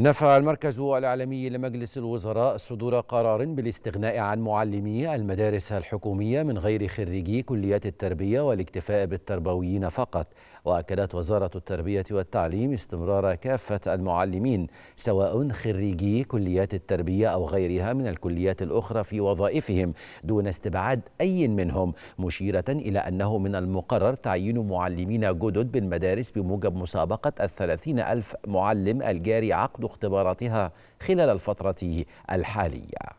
نفى المركز الإعلامي لمجلس الوزراء صدور قرار بالاستغناء عن معلمي المدارس الحكومية من غير خريجي كليات التربية والاكتفاء بالتربويين فقط وأكدت وزارة التربية والتعليم استمرار كافة المعلمين سواء خريجي كليات التربية أو غيرها من الكليات الأخرى في وظائفهم دون استبعاد أي منهم مشيرة إلى أنه من المقرر تعيين معلمين جدد بالمدارس بموجب مسابقة الثلاثين ألف معلم الجاري عقد اختباراتها خلال الفترة الحالية